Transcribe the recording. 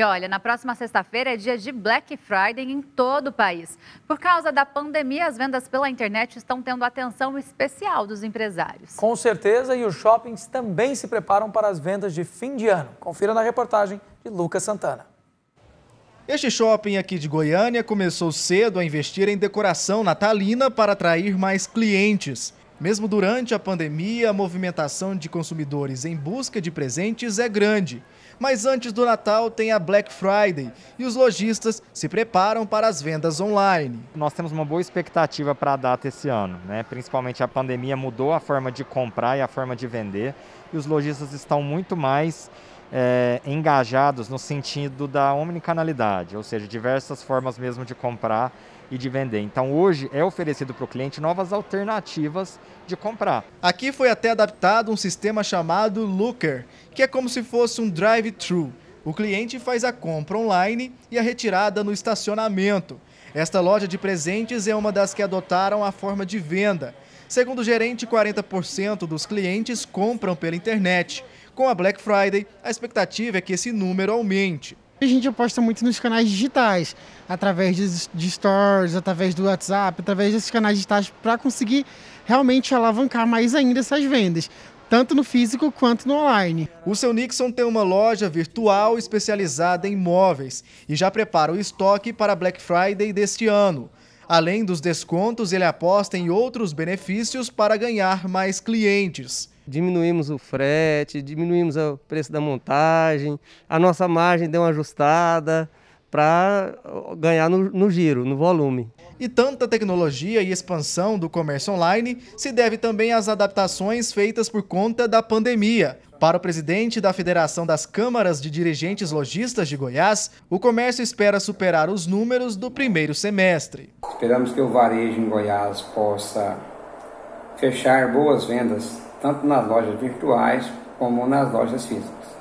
E olha, na próxima sexta-feira é dia de Black Friday em todo o país. Por causa da pandemia, as vendas pela internet estão tendo atenção especial dos empresários. Com certeza, e os shoppings também se preparam para as vendas de fim de ano. Confira na reportagem de Lucas Santana. Este shopping aqui de Goiânia começou cedo a investir em decoração natalina para atrair mais clientes. Mesmo durante a pandemia, a movimentação de consumidores em busca de presentes é grande. Mas antes do Natal tem a Black Friday e os lojistas se preparam para as vendas online. Nós temos uma boa expectativa para a data esse ano, né? Principalmente a pandemia mudou a forma de comprar e a forma de vender, e os lojistas estão muito mais é, engajados no sentido da omnicanalidade, ou seja, diversas formas mesmo de comprar e de vender. Então hoje é oferecido para o cliente novas alternativas de comprar. Aqui foi até adaptado um sistema chamado Looker, que é como se fosse um drive-thru. O cliente faz a compra online e a retirada no estacionamento. Esta loja de presentes é uma das que adotaram a forma de venda. Segundo o gerente, 40% dos clientes compram pela internet. Com a Black Friday, a expectativa é que esse número aumente. A gente aposta muito nos canais digitais, através de stories, através do WhatsApp, através desses canais digitais, para conseguir realmente alavancar mais ainda essas vendas tanto no físico quanto no online. O seu Nixon tem uma loja virtual especializada em móveis e já prepara o estoque para a Black Friday deste ano. Além dos descontos, ele aposta em outros benefícios para ganhar mais clientes. Diminuímos o frete, diminuímos o preço da montagem, a nossa margem deu uma ajustada para ganhar no, no giro, no volume. E tanta tecnologia e expansão do comércio online se deve também às adaptações feitas por conta da pandemia. Para o presidente da Federação das Câmaras de Dirigentes Logistas de Goiás, o comércio espera superar os números do primeiro semestre. Esperamos que o varejo em Goiás possa fechar boas vendas, tanto nas lojas virtuais como nas lojas físicas.